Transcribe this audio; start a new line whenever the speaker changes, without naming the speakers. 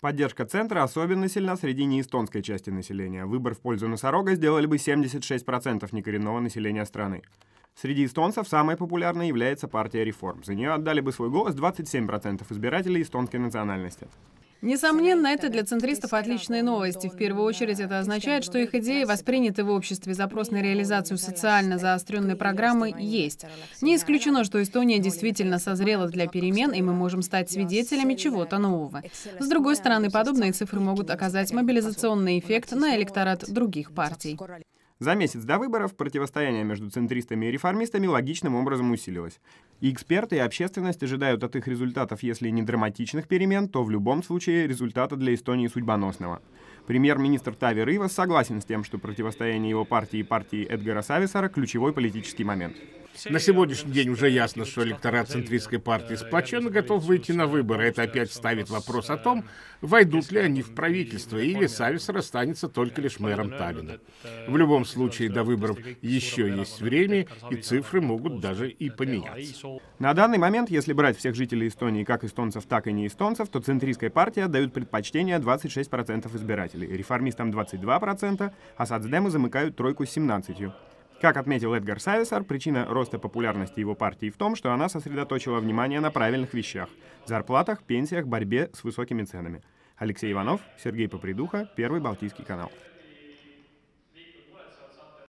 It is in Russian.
Поддержка центра особенно сильна среди неэстонской части населения. Выбор в пользу носорога сделали бы 76% некоренного населения страны. Среди эстонцев самой популярной является партия реформ. За нее отдали бы свой голос 27% избирателей эстонской национальности.
Несомненно, это для центристов отличные новости. В первую очередь это означает, что их идеи, восприняты в обществе, запрос на реализацию социально заостренной программы есть. Не исключено, что Эстония действительно созрела для перемен, и мы можем стать свидетелями чего-то нового. С другой стороны, подобные цифры могут оказать мобилизационный эффект на электорат других партий.
За месяц до выборов противостояние между центристами и реформистами логичным образом усилилось. И эксперты, и общественность ожидают от их результатов, если не драматичных перемен, то в любом случае результата для Эстонии судьбоносного. Премьер-министр Тави Рива согласен с тем, что противостояние его партии и партии Эдгара Сависара – ключевой политический момент.
На сегодняшний день уже ясно, что электорат центристской партии сплоченно готов выйти на выборы. Это опять ставит вопрос о том, войдут ли они в правительство, или Сависер останется только лишь мэром Таллина. В любом случае, до выборов еще есть время, и цифры могут даже и поменяться. На данный момент, если брать всех
жителей Эстонии как эстонцев, так и не эстонцев, то центристская партия дают предпочтение 26% избирателей, реформистам 22%, а сацдемы замыкают тройку с 17%. Как отметил Эдгар Сависар, причина роста популярности его партии в том, что она сосредоточила внимание на правильных вещах – зарплатах, пенсиях, борьбе с высокими ценами. Алексей Иванов, Сергей Попридуха, Первый Балтийский канал.